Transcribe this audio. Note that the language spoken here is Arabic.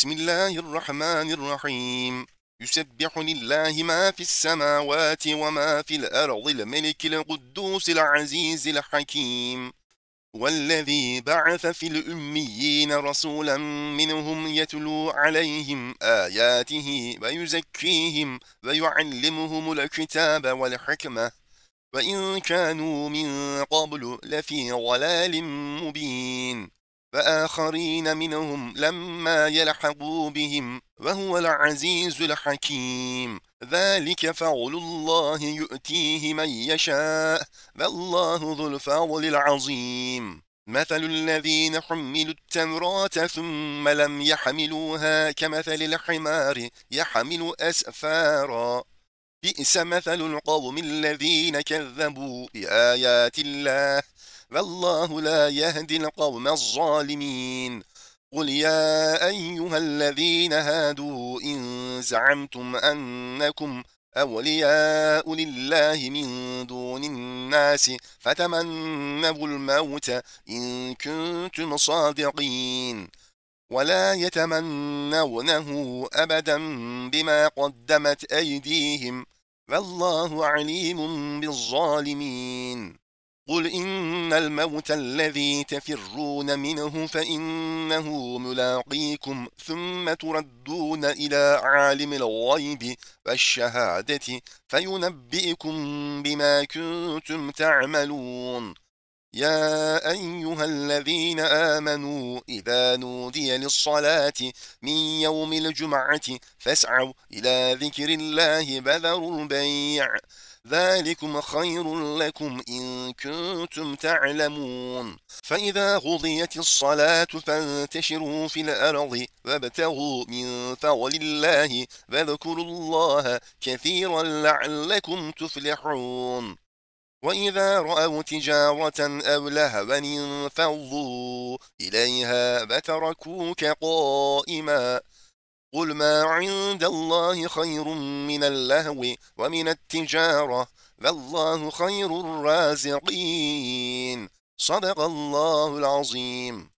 بسم الله الرحمن الرحيم يسبح لله ما في السماوات وما في الأرض الملك القدوس العزيز الحكيم والذي بعث في الأميين رسولا منهم يتلو عليهم آياته ويزكيهم ويعلمهم الكتاب والحكمة وإن كانوا من قبل لفي ضلال مبين وآخرين منهم لما يلحقوا بهم وهو العزيز الحكيم ذلك فعل الله يؤتيه من يشاء والله ذو الفضل العظيم مثل الذين حملوا التوراة ثم لم يحملوها كمثل الحمار يحمل أسفارا بئس مثل القوم الذين كذبوا بآيات الله والله لا يهدي القوم الظالمين قل يا أيها الذين هادوا إن زعمتم أنكم أولياء لله من دون الناس فتمنوا الموت إن كنتم صادقين ولا يتمنونه أبدا بما قدمت أيديهم والله عليم بالظالمين قل إن الموت الذي تفرون منه فإنه ملاقيكم ثم تردون إلى عالم الغيب والشهادة فينبئكم بما كنتم تعملون يا أيها الذين آمنوا إذا نودي للصلاة من يوم الجمعة فاسعوا إلى ذكر الله بذروا البيع ذلكم خير لكم إن كنتم تعلمون فإذا قضيت الصلاة فانتشروا في الأرض وابتغوا من فضل الله واذكروا الله كثيرا لعلكم تفلحون وإذا رأوا تجارة أو لهوا انفضوا إليها فتركوك قائما قل ما عند الله خير من اللهو ومن التجارة والله خير الرازقين صدق الله العظيم